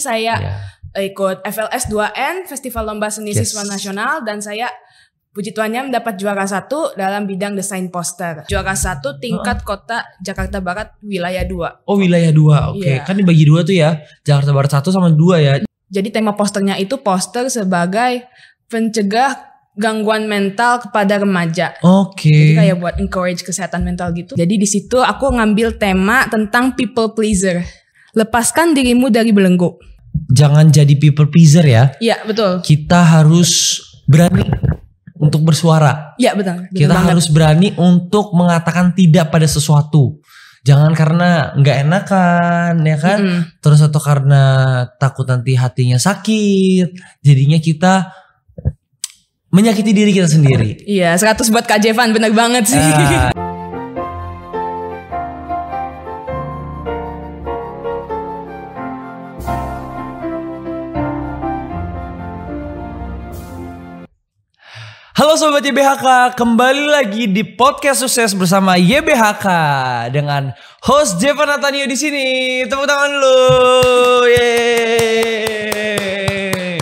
Saya yeah. ikut FLS 2N Festival Lomba Seni yes. Siswa Nasional dan saya puji Tuhannya mendapat juara satu dalam bidang desain poster. Juara satu tingkat oh. kota Jakarta Barat wilayah 2. Oh wilayah 2, oke. Okay. Iya. Yeah. Kan dibagi dua tuh ya, Jakarta Barat satu sama dua ya. Jadi tema posternya itu poster sebagai pencegah gangguan mental kepada remaja. Oke. Okay. Jadi kayak buat encourage kesehatan mental gitu. Jadi di situ aku ngambil tema tentang people pleaser. Lepaskan dirimu dari belenggu. Jangan jadi people pleaser ya. Iya, betul. Kita harus berani untuk bersuara. Iya, betul. betul Kita banget. harus berani untuk mengatakan tidak pada sesuatu. Jangan karena nggak enakan ya kan, mm -hmm. terus atau karena takut nanti hatinya sakit, jadinya kita menyakiti diri kita sendiri. Iya, seratus buat Kak Jevan, benar banget sih. Uh. Halo Sobat YBHK, kembali lagi di podcast sukses bersama YBHK dengan host Jevan Natanio di sini. Tepuk tangan dulu. Yeay.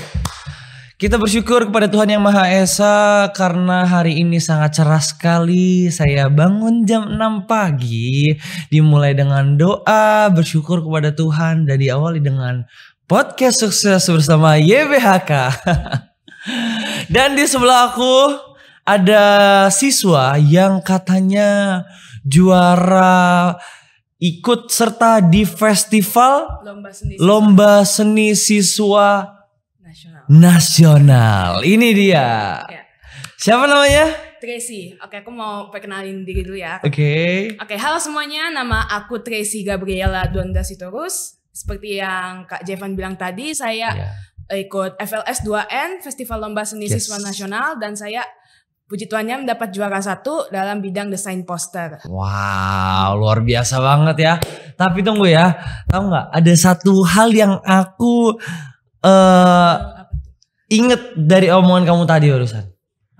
Kita bersyukur kepada Tuhan Yang Maha Esa karena hari ini sangat cerah sekali. Saya bangun jam 6 pagi, dimulai dengan doa, bersyukur kepada Tuhan dan diawali dengan podcast sukses bersama YBHK. Dan di sebelah aku ada siswa yang katanya juara ikut serta di festival lomba seni siswa, lomba seni siswa nasional. nasional. Ini dia. Ya. Siapa namanya? Tracy. Oke, aku mau perkenalin diri dulu ya. Oke. Okay. Oke, halo semuanya. Nama aku Tracy Gabriela Duanda Sitorus. Seperti yang Kak Jevan bilang tadi, saya yeah ikut FLS 2N Festival Lomba Seni yes. Siswa Nasional dan saya puji tuannya mendapat juara satu dalam bidang desain poster. Wow, luar biasa banget ya. Tapi tunggu ya, tahu nggak ada satu hal yang aku uh, eh, inget dari omongan kamu tadi urusan.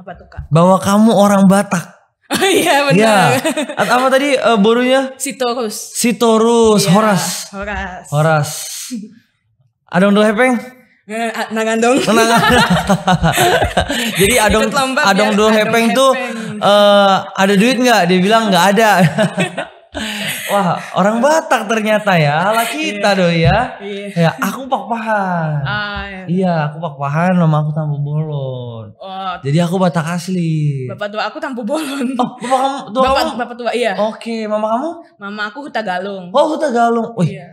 Apa tuh kak? Bahwa kamu orang Batak. Oh iya benar. Ya. Apa tadi uh, borunya? Sitorus. Sitorus, ya, Horas. Horas. Horas. Ada untuk hepeng? Eh, ah, Nangandong. Jadi adong lomba, adong ya. dua hepeng, hepeng tuh uh, ada duit nggak? Dia bilang nggak ada. Wah, orang Batak ternyata ya, ala kita iya. do ya. Iya. Ya, aku pak-pahan. Ah, iya. iya, aku pak-pahan aku tampu bolon. Oh. Jadi aku Batak asli. Bapak tua aku tampu bolon. Oh, bapak kamu tua bapak, kamu? Bapak tua iya. Oke, mama kamu? Mama aku Huta Galung. Oh, Huta Galung. Wih. Yeah.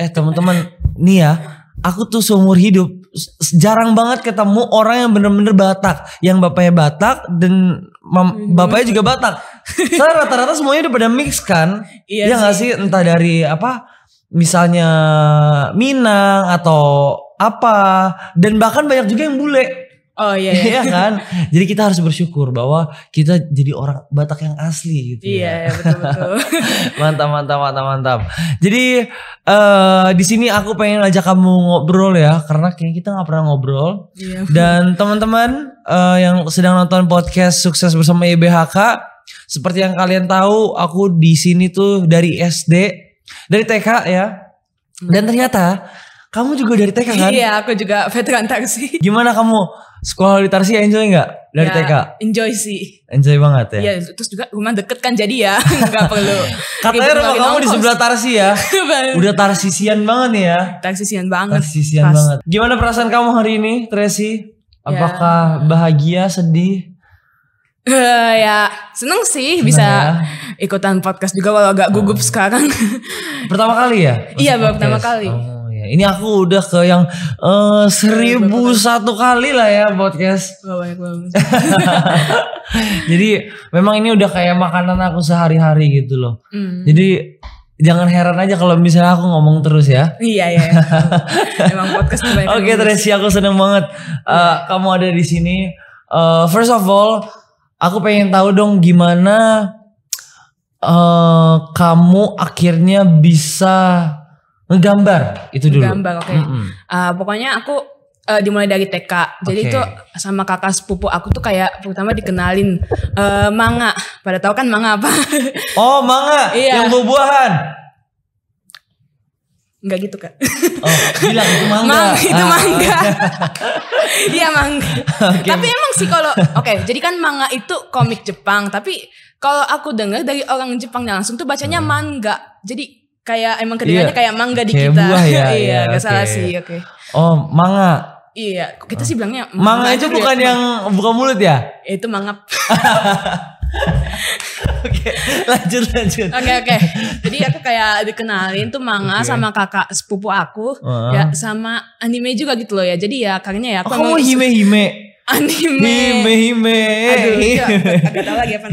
Eh, teman-teman, nih ya aku tuh seumur hidup jarang banget ketemu orang yang bener-bener Batak, yang bapaknya Batak dan mam, mhm. bapaknya juga Batak. Karena rata-rata semuanya udah pada mix kan, iya ya nggak sih? sih entah dari apa, misalnya Minang atau apa, dan bahkan banyak juga yang bule. Oh iya iya, iya, iya. kan? Jadi kita harus bersyukur bahwa kita jadi orang Batak yang asli gitu. Ya. Iya, ya. betul betul. mantap mantap mantap mantap. Jadi uh, di sini aku pengen ajak kamu ngobrol ya karena kayaknya kita nggak pernah ngobrol. Iya. Dan teman-teman uh, yang sedang nonton podcast Sukses bersama YBHK, seperti yang kalian tahu aku di sini tuh dari SD, dari TK ya. Dan ternyata kamu juga dari TK kan? Iya, aku juga veteran taksi. Gimana kamu Sekolah literasi enjoy nggak dari ya, TK? Enjoy sih. Enjoy banget ya. Iya, terus juga rumah deket kan jadi ya, nggak perlu. Katanya rumah kamu di sebelah Tarsi ya. Udah Tarsisian banget nih ya. Tarsisian banget. Tarsisian banget. Gimana perasaan kamu hari ini, Tracy? Ya. Apakah ya. bahagia, sedih? Uh, ya seneng sih seneng bisa ya. ikutan podcast juga walau agak gugup oh. sekarang. pertama kali ya? Iya baru pertama kali. Oh. Ini aku udah ke yang uh, seribu satu kali lah ya podcast. banyak banget. Jadi memang ini udah kayak makanan aku sehari-hari gitu loh. Mm. Jadi jangan heran aja kalau misalnya aku ngomong terus ya. Iya iya. iya. Emang podcast Oke okay, Tracy, aku seneng banget uh, kamu ada di sini. Uh, first of all, aku pengen tahu dong gimana uh, kamu akhirnya bisa Ngegambar itu dulu. oke. Okay. Mm -hmm. uh, ah, pokoknya aku uh, dimulai dari TK. Jadi itu sama kakak sepupu aku tuh kayak pertama dikenalin uh, manga. Pada tahu kan manga apa? oh, manga iya. yang buah-buahan. Enggak gitu kan. Oh, bilang itu mangga. Mang, itu ah. mangga. Iya mangga. Okay. Tapi emang sih kalau oke, okay, jadi kan manga itu komik Jepang, tapi kalau aku dengar dari orang Jepangnya langsung tuh bacanya manga. Jadi kayak emang kedengarannya iya, kayak mangga di kayak kita. Buah ya, iya, iya gak okay. salah sih, oke. Okay. Oh, manga. Iya, kita sih bilangnya manga, manga itu bukan ya, yang buka mulut ya? Eh, itu mangap. Oke, lanjut lanjut. Oke okay, oke. Okay. Jadi aku kayak dikenalin tuh manga okay. sama kakak sepupu aku, uh-huh. ya sama anime juga gitu loh ya. Jadi ya karena ya aku oh, hime hime. Anime. Hime hime. Aduh, aku tahu lagi apa.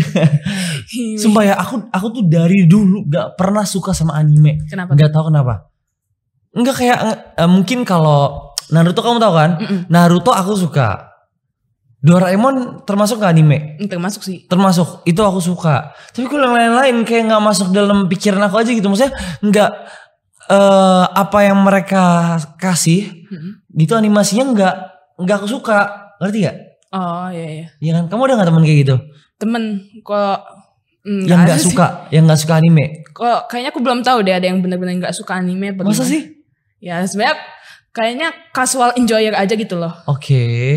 Sumpah ya, aku aku tuh dari dulu gak pernah suka sama anime. Kenapa? Gak tau kenapa. Enggak kayak uh, mungkin kalau Naruto kamu tahu kan? Mm -mm. Naruto aku suka. Doraemon termasuk gak anime? Mm, termasuk sih. Termasuk. Itu aku suka. Tapi kalau yang lain-lain kayak nggak masuk dalam pikiran aku aja gitu. Maksudnya nggak uh, apa yang mereka kasih mm -hmm. itu animasinya nggak nggak aku suka. Ngerti gak? Oh iya iya. Iya kan? Kamu ada gak teman kayak gitu? Temen. Kok Mm, yang nggak suka, yang nggak suka anime. Kok kayaknya aku belum tahu deh ada yang benar-benar nggak suka anime apa Masa sih? Ya sebenarnya kayaknya casual enjoyer aja gitu loh. Oke. Okay.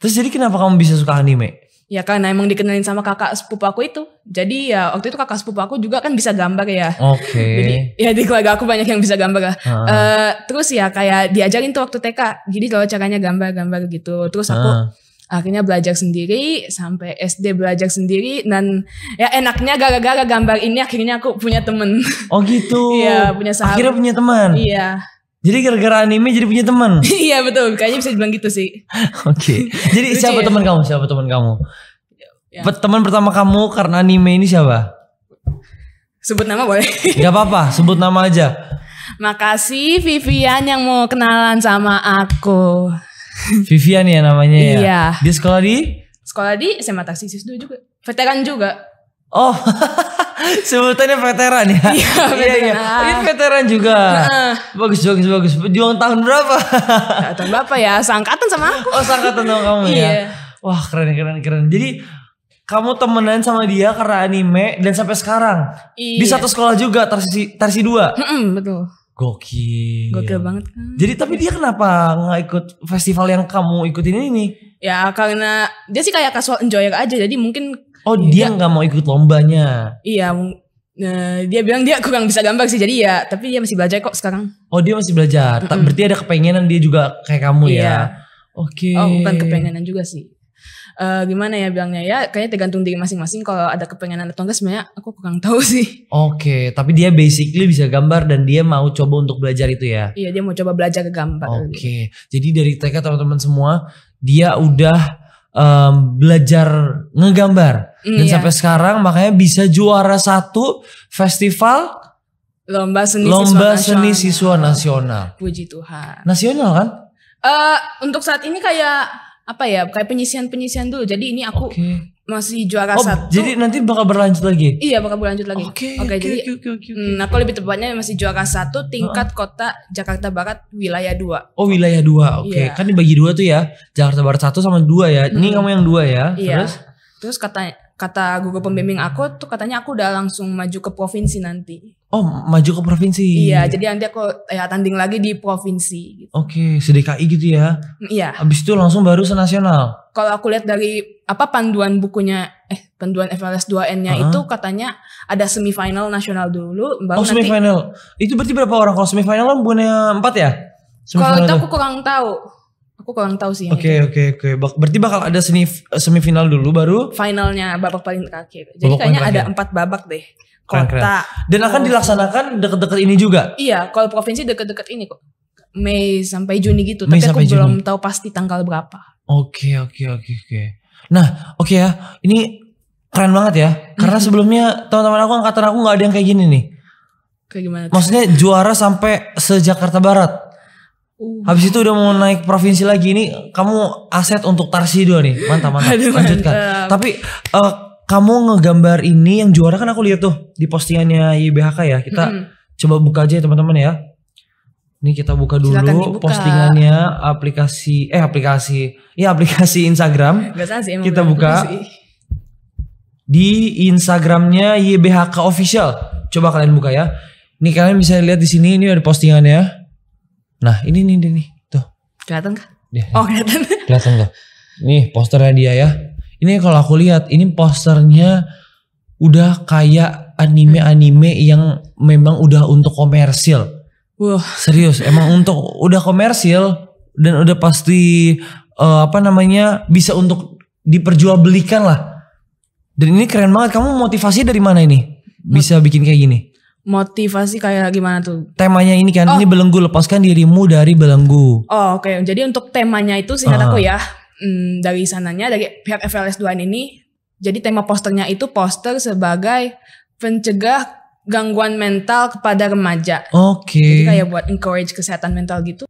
Terus jadi kenapa kamu bisa suka anime? Ya karena emang dikenalin sama kakak sepupu aku itu. Jadi ya waktu itu kakak sepupu aku juga kan bisa gambar ya. Oke. Okay. Jadi ya di keluarga aku banyak yang bisa gambar lah. Uh. Uh, terus ya kayak diajarin tuh waktu TK. Jadi kalau caranya gambar-gambar gitu. Terus aku uh akhirnya belajar sendiri sampai SD belajar sendiri dan ya enaknya gara-gara gambar ini akhirnya aku punya temen oh gitu iya punya sahabat akhirnya punya teman iya jadi gara-gara anime jadi punya teman iya betul kayaknya bisa dibilang gitu sih oke okay. jadi siapa ya? teman kamu siapa teman kamu ya. teman pertama kamu karena anime ini siapa sebut nama boleh nggak apa-apa sebut nama aja Makasih Vivian yang mau kenalan sama aku. Vivian ya namanya ya. Iya. Dia sekolah di? Sekolah di SMA Taksi Sisdu juga. Veteran juga. Oh. Sebutannya veteran ya. Iya, iya, iya. Oh, ini veteran juga. Nah. Bagus, bagus, bagus. Berjuang tahun berapa? tahun berapa ya? Seangkatan sama aku. Oh, seangkatan sama kamu ya. Iya. Wah, keren, keren, keren. Jadi kamu temenan sama dia karena anime dan sampai sekarang iya. di satu sekolah juga tarsi tarsi dua. betul. Gokil. Gokil banget kan. Jadi tapi dia kenapa nggak ikut festival yang kamu ikutin ini? nih Ya karena dia sih kayak casual enjoy aja jadi mungkin Oh dia iya. nggak mau ikut lombanya? Iya, nah, dia bilang dia kurang bisa gambar sih jadi ya tapi dia masih belajar kok sekarang. Oh dia masih belajar. Mm -mm. Berarti ada kepengenan dia juga kayak kamu ya? iya. ya? Oke. Okay. Oh bukan kepengenan juga sih uh, gimana ya bilangnya ya kayaknya tergantung diri masing-masing kalau ada kepengenan atau enggak sebenarnya aku kurang tahu sih. Oke, okay, tapi dia basically bisa gambar dan dia mau coba untuk belajar itu ya. Iya, dia mau coba belajar ke gambar. Oke. Okay. Jadi dari TK teman-teman semua dia udah um, belajar ngegambar mm, dan iya. sampai sekarang makanya bisa juara satu festival lomba seni lomba siswa seni nasional. siswa nasional. Puji Tuhan. Nasional kan? Uh, untuk saat ini kayak apa ya kayak penyisian penyisian dulu jadi ini aku okay. masih juara oh, satu jadi nanti bakal berlanjut lagi iya bakal berlanjut lagi oke okay, oke okay, okay, jadi okay, okay, okay. Hmm, aku lebih tepatnya masih juara satu tingkat uh -huh. kota Jakarta Barat wilayah dua oh wilayah dua oke okay. Iya. yeah. kan dibagi dua tuh ya Jakarta Barat satu sama dua ya hmm. ini kamu yang dua ya yeah. terus terus katanya kata guru pembimbing aku tuh katanya aku udah langsung maju ke provinsi nanti. Oh, maju ke provinsi. Iya, jadi nanti aku ya tanding lagi di provinsi. Gitu. Oke, okay, sedekai gitu ya. Mm, iya. Habis itu langsung baru senasional. Kalau aku lihat dari apa panduan bukunya eh panduan FLS 2N-nya uh -huh. itu katanya ada semifinal nasional dulu baru oh, nanti semifinal. Itu berarti berapa orang kalau semifinal kan bukannya 4 ya? Kalau itu aku kurang tahu. Aku kurang tahu sih. Oke oke oke. Berarti bakal ada seni eh, semifinal dulu baru finalnya babak paling terakhir. Jadi babak kayaknya ada empat babak deh. Kota. Keren, keren. Dan akan dilaksanakan deket-deket ini juga. Iya, kalau provinsi deket-deket ini kok. Mei sampai Juni gitu, Mei tapi aku Juni. belum tahu pasti tanggal berapa. Oke, okay, oke, okay, oke, okay, oke. Nah, oke ya. Ini keren banget ya. Karena sebelumnya teman-teman aku angkatan aku nggak ada yang kayak gini nih. Kayak gimana? Maksudnya juara sampai se Jakarta Barat. Uh. Habis itu udah mau naik provinsi lagi ini kamu aset untuk Tarsido nih. Mantap mantap. Aduh, Lanjutkan. Tapi uh, kamu ngegambar ini yang juara kan aku lihat tuh di postingannya YBHK ya. Kita -hmm. coba buka aja ya, teman-teman ya. Ini kita buka dulu postingannya aplikasi eh aplikasi ya aplikasi Instagram. sih, kita buka di Instagramnya YBHK official. Coba kalian buka ya. ini kalian bisa lihat di sini ini ada postingannya. Nah ini nih, dia nih tuh. Kelihatan kah? Dia, oh kelihatan. Kelihatan tuh. Nih posternya dia ya. Ini kalau aku lihat ini posternya udah kayak anime-anime yang memang udah untuk komersil. Wah. Serius, emang untuk udah komersil dan udah pasti uh, apa namanya bisa untuk diperjualbelikan lah. Dan ini keren banget. Kamu motivasi dari mana ini? Bisa bikin kayak gini? motivasi kayak gimana tuh? Temanya ini kan oh. ini belenggu lepaskan dirimu dari belenggu. Oh oke, okay. jadi untuk temanya itu singkat uh. aku ya hmm, dari sananya dari pihak FLS 2 ini. Jadi tema posternya itu poster sebagai pencegah gangguan mental kepada remaja. Oke. Okay. Jadi kayak buat encourage kesehatan mental gitu.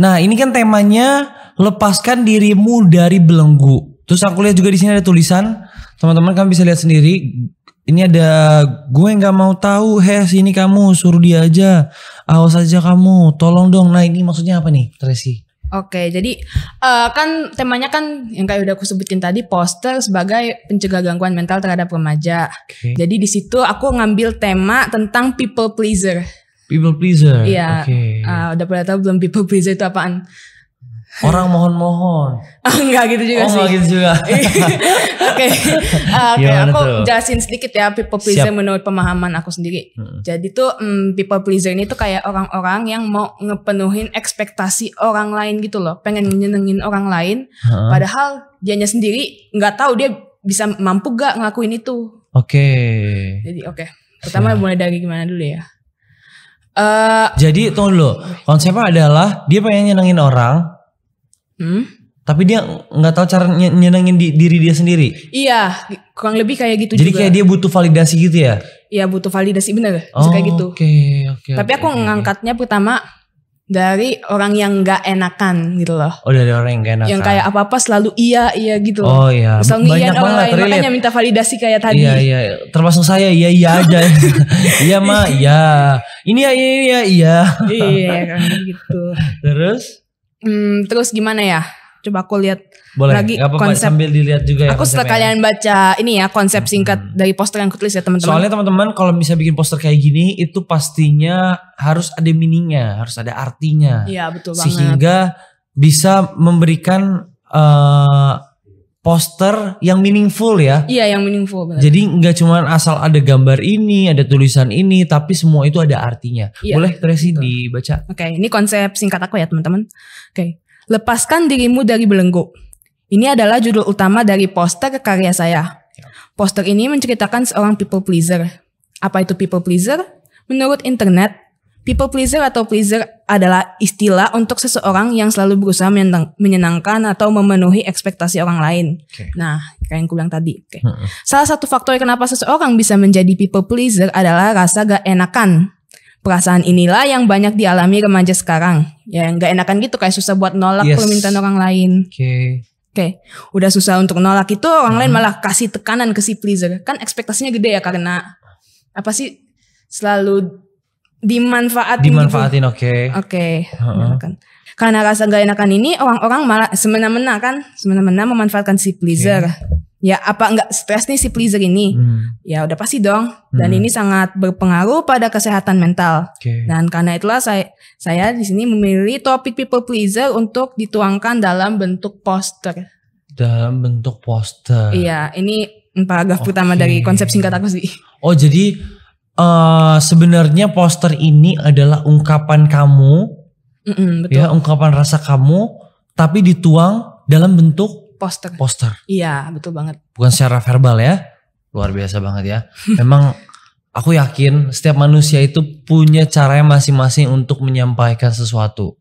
Nah ini kan temanya lepaskan dirimu dari belenggu. Terus aku lihat juga di sini ada tulisan teman-teman kan bisa lihat sendiri ini ada gue nggak mau tahu heh sini kamu suruh dia aja awas aja kamu tolong dong nah ini maksudnya apa nih Tracy? Oke, jadi uh, kan temanya kan yang kayak udah aku sebutin tadi poster sebagai pencegah gangguan mental terhadap remaja. Okay. Jadi di situ aku ngambil tema tentang people pleaser. People pleaser. Iya. Okay. Uh, eh, udah pernah tahu belum people pleaser itu apaan? Orang mohon-mohon. enggak oh, gitu juga oh, sih. Enggak gitu juga. Oke. Oke, aku tuh? jelasin sedikit ya people pleaser Siap. menurut pemahaman aku sendiri. Hmm. Jadi tuh um, people pleaser ini tuh kayak orang-orang yang mau ngepenuhin ekspektasi orang lain gitu loh, pengen nyenengin orang lain hmm. padahal dianya sendiri nggak tahu dia bisa mampu gak ngelakuin itu. Oke. Okay. Jadi oke. Okay. Pertama Siap. mulai dari gimana dulu ya? Uh, Jadi tunggu dulu, konsepnya adalah dia pengen nyenengin orang, Hmm? tapi dia nggak tahu cara nyenengin di, diri dia sendiri. Iya, kurang lebih kayak gitu Jadi juga. kayak dia butuh validasi gitu ya? Iya, butuh validasi bener. Oh, kayak gitu. Oke, okay, oke. tapi okay, aku okay. ngangkatnya pertama dari orang yang nggak enakan gitu loh. Oh, dari orang yang gak enakan. Yang kayak apa-apa selalu iya, iya gitu. Loh. Oh iya. banyak iya orang lain, makanya minta validasi kayak tadi. Iya, iya. Termasuk saya iya iya aja. iya, Ma, iya. Ini ya, iya, iya, iya. iya, gitu. Terus Hmm, terus gimana ya? Coba aku lihat Boleh, lagi apa-apa, konsep sambil dilihat juga ya. Aku setelah ya. kalian baca ini ya konsep hmm. singkat hmm. dari poster yang kutulis ya teman-teman. Soalnya teman-teman kalau bisa bikin poster kayak gini itu pastinya harus ada meaningnya, harus ada artinya. Iya betul banget. Sehingga bisa memberikan uh, poster yang meaningful ya. Iya, yang meaningful. Bener. Jadi nggak cuma asal ada gambar ini, ada tulisan ini, tapi semua itu ada artinya. Iya, Boleh Tracy betul. dibaca? Oke, okay, ini konsep singkat aku ya teman-teman. Oke, okay. lepaskan dirimu dari belenggu. Ini adalah judul utama dari poster karya saya. Ya. Poster ini menceritakan seorang people pleaser. Apa itu people pleaser? Menurut internet, people pleaser atau pleaser adalah istilah untuk seseorang yang selalu berusaha menyenangkan atau memenuhi ekspektasi orang lain. Okay. Nah, kayak yang kubilang tadi. Okay. Hmm. Salah satu faktor kenapa seseorang bisa menjadi people pleaser adalah rasa gak enakan. Perasaan inilah yang banyak dialami remaja sekarang. Ya, gak enakan gitu kayak susah buat nolak yes. permintaan orang lain. Oke. Okay. Oke, okay. udah susah untuk nolak itu orang hmm. lain malah kasih tekanan ke si pleaser. Kan ekspektasinya gede ya karena apa sih selalu dimanfaatin gitu. dimanfaatin oke oke okay. karena rasa gak enakan ini orang-orang malah semena-mena kan semena-mena memanfaatkan si pleaser yeah. ya apa enggak stres nih si pleaser ini hmm. ya udah pasti dong dan hmm. ini sangat berpengaruh pada kesehatan mental okay. dan karena itulah saya saya di sini memilih topik people pleaser untuk dituangkan dalam bentuk poster dalam bentuk poster iya ini paragraf okay. pertama dari konsep singkat aku sih oh jadi uh, sebenarnya poster ini adalah ungkapan kamu, mm -mm, betul. ya ungkapan rasa kamu, tapi dituang dalam bentuk poster. Poster. Iya, betul banget. Bukan secara verbal ya, luar biasa banget ya. Memang aku yakin setiap manusia itu punya caranya masing-masing untuk menyampaikan sesuatu.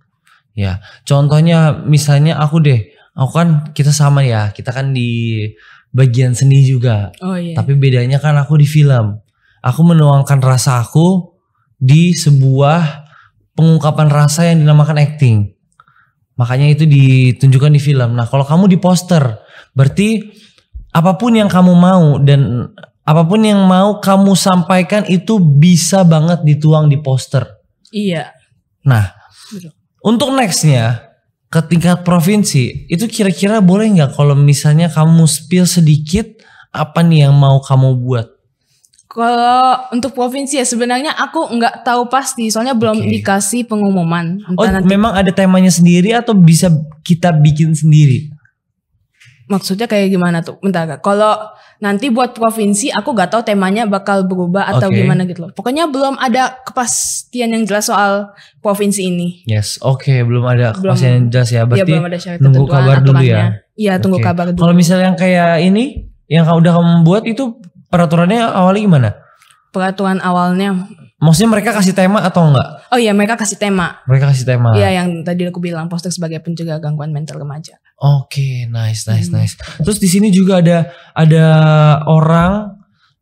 Ya, contohnya misalnya aku deh, aku kan kita sama ya, kita kan di bagian seni juga. Oh, iya. Tapi bedanya kan aku di film aku menuangkan rasa aku di sebuah pengungkapan rasa yang dinamakan acting. Makanya itu ditunjukkan di film. Nah, kalau kamu di poster, berarti apapun yang kamu mau dan apapun yang mau kamu sampaikan itu bisa banget dituang di poster. Iya. Nah, untuk nextnya ke tingkat provinsi itu kira-kira boleh nggak kalau misalnya kamu spill sedikit apa nih yang mau kamu buat? Kalau untuk provinsi ya sebenarnya aku nggak tahu pasti soalnya belum okay. dikasih pengumuman. Oh nanti. memang ada temanya sendiri atau bisa kita bikin sendiri? Maksudnya kayak gimana tuh? Bentar gak? Kalau nanti buat provinsi aku nggak tahu temanya bakal berubah atau okay. gimana gitu loh. Pokoknya belum ada kepastian yang jelas soal provinsi ini. Yes, oke okay. belum ada kepastian belum, yang jelas ya. Iya, Berarti ya, belum ada nunggu kabar dulu ya. Iya tunggu okay. kabar dulu. Kalau misalnya yang kayak ini yang udah kamu buat itu peraturannya awalnya gimana? Peraturan awalnya. Maksudnya mereka kasih tema atau enggak? Oh iya mereka kasih tema. Mereka kasih tema. Iya yang tadi aku bilang poster sebagai pencegah gangguan mental remaja. Oke okay, nice nice hmm. nice. Terus di sini juga ada ada orang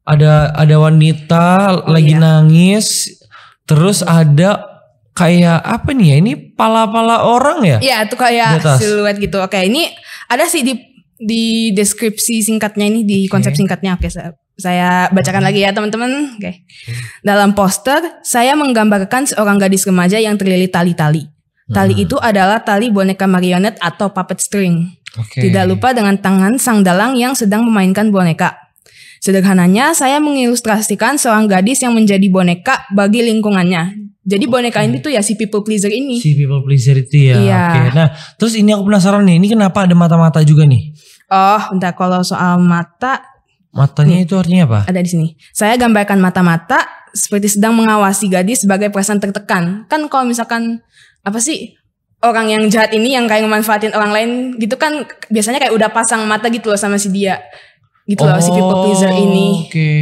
ada ada wanita oh, iya. lagi iya. nangis. Terus ada kayak apa nih ya ini pala-pala orang ya? Iya, itu kayak siluet gitu. Oke, ini ada sih di di deskripsi singkatnya ini di okay. konsep singkatnya. Oke, saya bacakan lagi ya teman-teman. Oke. Okay. Dalam poster, saya menggambarkan seorang gadis remaja yang terlilit tali-tali. Tali hmm. itu adalah tali boneka marionet atau puppet string. Okay. Tidak lupa dengan tangan sang dalang yang sedang memainkan boneka. Sederhananya, saya mengilustrasikan seorang gadis yang menjadi boneka bagi lingkungannya. Jadi okay. boneka ini tuh ya si people pleaser ini. Si people pleaser itu ya. Iya. Oke. Okay. Nah, terus ini aku penasaran nih, ini kenapa ada mata-mata juga nih? Oh, entah kalau soal mata Matanya hmm. itu artinya apa? Ada di sini. Saya gambarkan mata-mata seperti sedang mengawasi gadis sebagai perasaan tertekan. Kan kalau misalkan apa sih orang yang jahat ini yang kayak memanfaatin orang lain gitu kan biasanya kayak udah pasang mata gitu loh sama si dia. Gitu oh, loh si people pleaser oh, ini. Oke.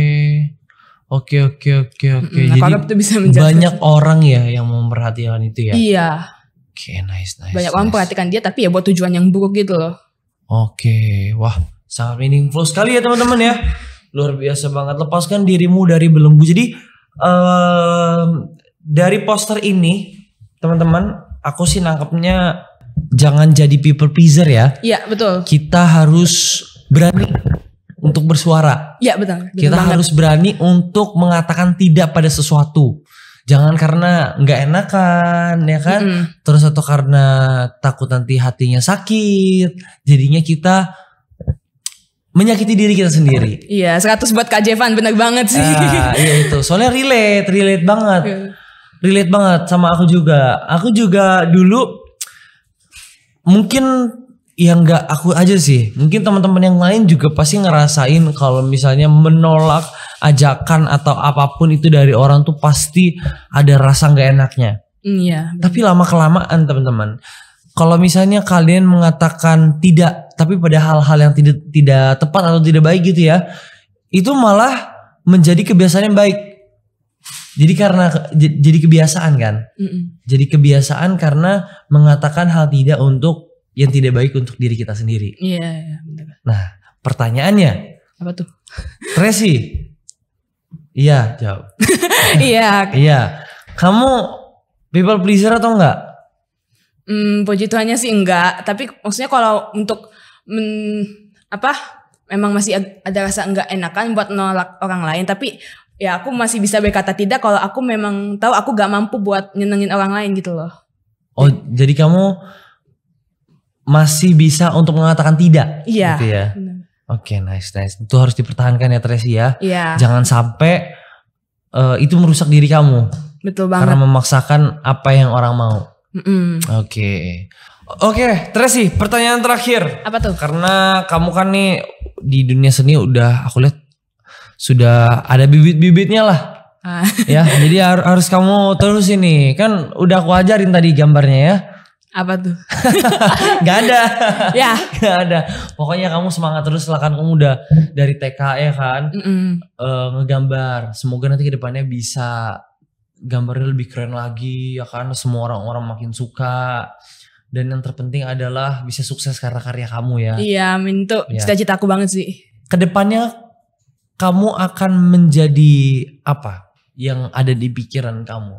Oke oke oke oke. Nah, Jadi tuh bisa banyak orang ya yang memperhatikan itu ya. Iya. Oke okay, nice nice. Banyak nice. orang memperhatikan dia tapi ya buat tujuan yang buruk gitu loh. Oke okay. wah sangat meaningful sekali ya teman-teman ya luar biasa banget lepaskan dirimu dari belenggu jadi um, dari poster ini teman-teman aku sih nangkepnya jangan jadi people pleaser ya iya betul kita harus berani untuk bersuara iya betul, betul kita banget. harus berani untuk mengatakan tidak pada sesuatu jangan karena nggak enakan ya kan mm -hmm. terus atau karena takut nanti hatinya sakit jadinya kita menyakiti diri kita sendiri. Iya, 100 buat Kak Jevan bener banget sih. Ah, iya itu. Soalnya relate, relate banget. Iya. Relate banget sama aku juga. Aku juga dulu mungkin yang nggak aku aja sih. Mungkin teman-teman yang lain juga pasti ngerasain kalau misalnya menolak ajakan atau apapun itu dari orang tuh pasti ada rasa nggak enaknya. Iya. Tapi lama kelamaan teman-teman. Kalau misalnya kalian mengatakan tidak tapi pada hal-hal yang tidak tidak tepat atau tidak baik gitu ya itu malah menjadi kebiasaan yang baik jadi karena jadi kebiasaan kan mm -mm. jadi kebiasaan karena mengatakan hal tidak untuk yang tidak baik untuk diri kita sendiri iya yeah, iya, iya, yeah, nah pertanyaannya apa tuh Tracy iya jawab iya iya kamu people pleaser atau enggak Hmm, puji Tuhannya sih enggak, tapi maksudnya kalau untuk men, apa memang masih ada rasa enggak enakan buat nolak orang lain tapi ya aku masih bisa berkata tidak kalau aku memang tahu aku gak mampu buat nyenengin orang lain gitu loh. Oh, jadi kamu masih bisa untuk mengatakan tidak? Iya. Gitu ya. Oke, okay, nice, nice. Itu harus dipertahankan ya, Tracy ya. Iya. Jangan sampai uh, itu merusak diri kamu. Betul banget. Karena memaksakan apa yang orang mau. Mm -mm. Oke. Okay. Oke, okay, Tracy, pertanyaan terakhir. Apa tuh? Karena kamu kan nih di dunia seni udah aku lihat sudah ada bibit-bibitnya lah. Ah. ya, jadi harus kamu terus ini. Kan udah aku ajarin tadi gambarnya ya. Apa tuh? Gak ada. ya. Gak ada. Pokoknya kamu semangat terus lah kan kamu udah dari TK ya kan. Mm -mm. E, ngegambar. Semoga nanti kedepannya bisa gambarnya lebih keren lagi ya kan semua orang-orang makin suka dan yang terpenting adalah bisa sukses karena karya kamu ya. Iya, amin tuh ya. cita-citaku banget sih. Kedepannya kamu akan menjadi apa yang ada di pikiran kamu?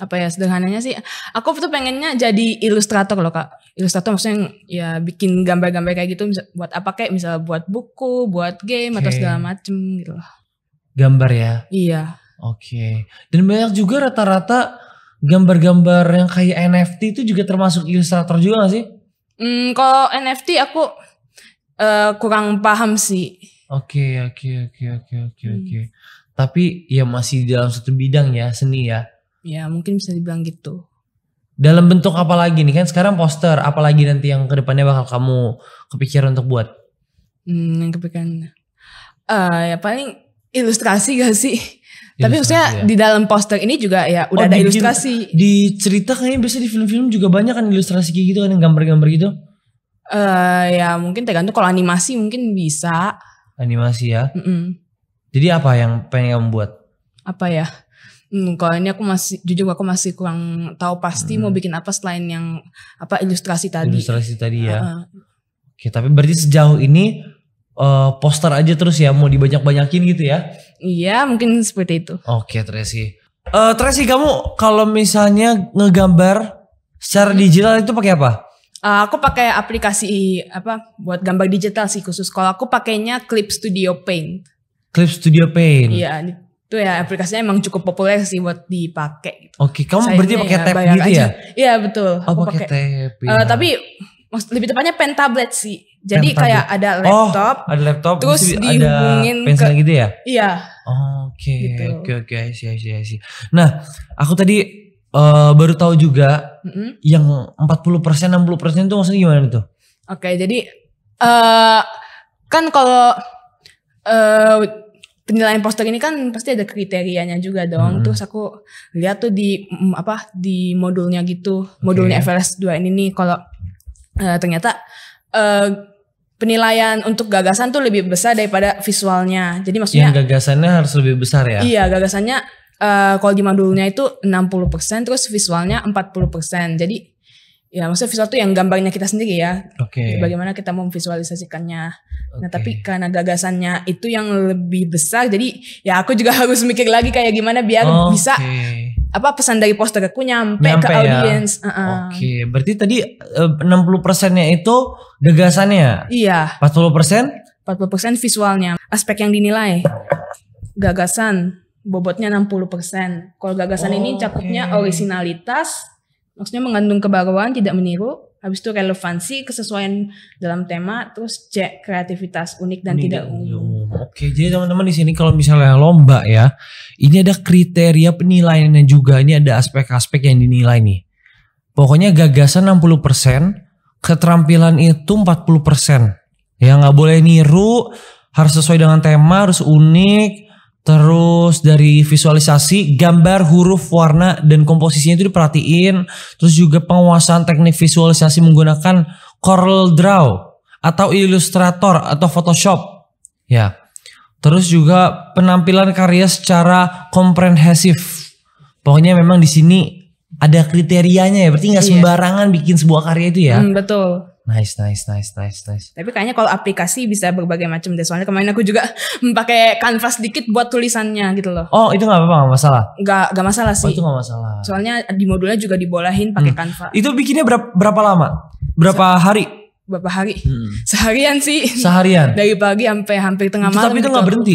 Apa ya sederhananya sih, aku tuh pengennya jadi ilustrator loh kak. Ilustrator maksudnya ya bikin gambar-gambar kayak gitu buat apa kayak misalnya buat buku, buat game okay. atau segala macem gitu loh. Gambar ya? Iya. Oke. Okay. Dan banyak juga rata-rata gambar-gambar yang kayak NFT itu juga termasuk ilustrator juga gak sih? Hmm, kalau NFT aku uh, kurang paham sih. Oke, oke, oke, oke, oke, hmm. oke. Tapi ya masih dalam satu bidang ya, seni ya. Ya, mungkin bisa dibilang gitu. Dalam bentuk apa lagi nih kan sekarang poster, apalagi nanti yang kedepannya bakal kamu kepikiran untuk buat? Hmm, yang kepikiran. Uh, ya paling ilustrasi gak sih? Tapi maksudnya ya. di dalam poster ini juga ya oh, udah oh, ada di, ilustrasi. Di cerita kayaknya biasa di film-film juga banyak kan ilustrasi kayak gitu kan yang gambar-gambar gitu. Eh uh, ya mungkin tergantung kalau animasi mungkin bisa. Animasi ya. Mm -mm. Jadi apa yang pengen kamu buat? Apa ya? Hmm, kalau ini aku masih jujur aku masih kurang tahu pasti hmm. mau bikin apa selain yang apa ilustrasi tadi. Ilustrasi tadi ya. Uh Oke, tapi berarti sejauh ini uh, poster aja terus ya mau dibanyak-banyakin gitu ya. Iya, mungkin seperti itu. Oke, Tracy. Uh, Tracy, kamu kalau misalnya ngegambar secara digital itu pakai apa? Uh, aku pakai aplikasi apa buat gambar digital sih khusus. Kalau aku pakainya Clip Studio Paint. Clip Studio Paint. Iya, itu ya aplikasinya emang cukup populer sih buat dipakai. Gitu. Oke, kamu Sayangnya berarti ya, pakai ya, tab gitu ya? Iya betul. Oh, pakai tab. Ya. Uh, tapi lebih tepatnya pen tablet sih. Jadi Pen kayak ya. oh, ada laptop, oh, ada laptop, terus dihubungin ada pensil ke, gitu ya? Iya. Oke, gitu. oke, oke, sih, sih, Nah, aku tadi uh, baru tahu juga mm-hmm. yang 40 persen, 60 persen itu maksudnya gimana itu? Oke, okay, jadi uh, kan kalau uh, penilaian poster ini kan pasti ada kriterianya juga dong. Hmm. Terus aku lihat tuh di mm, apa di modulnya gitu, modulnya okay. FLS 2 ini nih kalau uh, ternyata uh, penilaian untuk gagasan tuh lebih besar daripada visualnya. Jadi maksudnya yang gagasannya harus lebih besar ya. Iya, gagasannya uh, kalau di modulnya itu 60% terus visualnya 40%. Jadi ya maksudnya visual tuh yang gambarnya kita sendiri ya. Oke. Okay. Bagaimana kita memvisualisasikannya. Okay. Nah, tapi karena gagasannya itu yang lebih besar jadi ya aku juga harus mikir lagi kayak gimana biar okay. bisa apa pesan dari aku nyampe, nyampe ke ya. audiens. Uh -uh. Oke, okay. berarti tadi eh, enam 60 persennya itu gagasannya. Ya? Iya. 40 persen? 40 persen visualnya, aspek yang dinilai. Gagasan, bobotnya 60 persen. Kalau gagasan oh, ini cakupnya okay. originalitas, maksudnya mengandung kebaruan, tidak meniru. Habis itu relevansi, kesesuaian dalam tema, terus cek kreativitas unik dan unik tidak umum. Oke, jadi teman-teman di sini kalau misalnya lomba ya, ini ada kriteria penilaiannya juga. Ini ada aspek-aspek yang dinilai nih. Pokoknya gagasan 60%, keterampilan itu 40%. Ya nggak boleh niru, harus sesuai dengan tema, harus unik. Terus dari visualisasi, gambar, huruf, warna, dan komposisinya itu diperhatiin. Terus juga penguasaan teknik visualisasi menggunakan Corel Draw atau Illustrator atau Photoshop. Ya, Terus juga penampilan karya secara komprehensif. Pokoknya memang di sini ada kriterianya ya. Berarti nggak iya. sembarangan bikin sebuah karya itu ya. Hmm, betul. Nice, nice, nice, nice, nice. Tapi kayaknya kalau aplikasi bisa berbagai macam deh. Soalnya kemarin aku juga pakai kanvas dikit buat tulisannya gitu loh. Oh itu nggak apa-apa, nggak masalah. Nggak, nggak masalah oh, sih. Oh, itu nggak masalah. Soalnya di modulnya juga dibolehin pakai hmm. kanvas. Itu bikinnya berapa, berapa lama? Berapa hari? berapa hari? Hmm. Seharian sih. Seharian. Dari pagi sampai hampir tengah malam. Tapi itu gitu. nggak berhenti.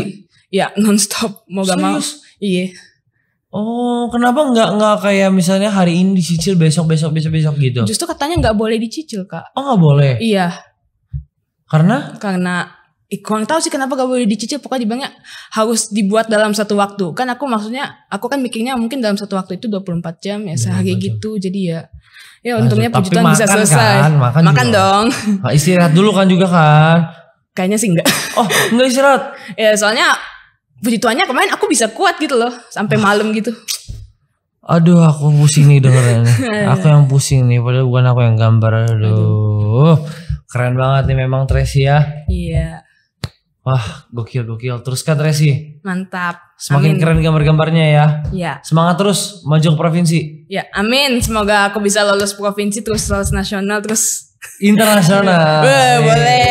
Ya nonstop mau gak mau. Iya. Oh, kenapa nggak nggak kayak misalnya hari ini dicicil besok besok besok besok gitu? Justru katanya nggak boleh dicicil kak. Oh nggak boleh. Iya. Karena? Karena kurang tahu sih kenapa gak boleh dicicil pokoknya dibilangnya harus dibuat dalam satu waktu kan aku maksudnya aku kan mikirnya mungkin dalam satu waktu itu 24 jam ya iya, sehari gitu jadi ya Ya untungnya puji Tuhan bisa selesai. Kan, makan makan dong. Nah, istirahat dulu kan juga kan. Kayaknya sih enggak. Oh, enggak istirahat. ya, soalnya puji Tuhannya kemarin aku bisa kuat gitu loh sampai malam gitu. Aduh, aku pusing nih dengerin. aku yang pusing nih, padahal bukan aku yang gambar. Aduh. Aduh. Keren banget nih memang Tracy ya. Iya. Wah, gokil gokil. Teruskan Resi. Mantap. Semakin amin. keren gambar-gambarnya ya. Iya. Semangat terus maju ke provinsi. Ya, amin. Semoga aku bisa lolos provinsi terus lolos nasional terus internasional. boleh.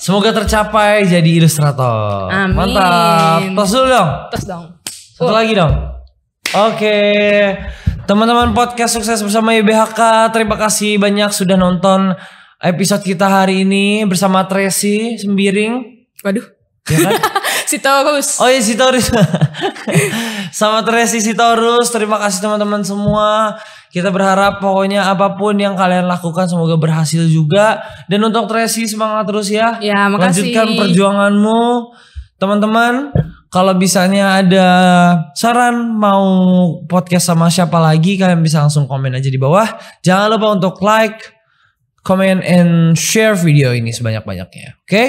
Semoga tercapai jadi ilustrator. Amin. Mantap. Tos dulu dong. Tos dong. Satu uh. lagi dong. Oke. Okay. Teman-teman podcast sukses bersama YBHK, terima kasih banyak sudah nonton episode kita hari ini bersama Tracy Sembiring. Waduh. Ya kan? Sitorus. Oh iya Sitorus. Sama Tracy Sitorus. Terima kasih teman-teman semua. Kita berharap pokoknya apapun yang kalian lakukan semoga berhasil juga. Dan untuk Tracy semangat terus ya. Ya makasih. Lanjutkan perjuanganmu. Teman-teman, kalau bisanya ada saran mau podcast sama siapa lagi, kalian bisa langsung komen aja di bawah. Jangan lupa untuk like, comment, and share video ini sebanyak-banyaknya. Oke? Okay?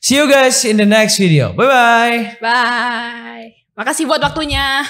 See you guys in the next video. Bye-bye. Bye. Makasih buat waktunya.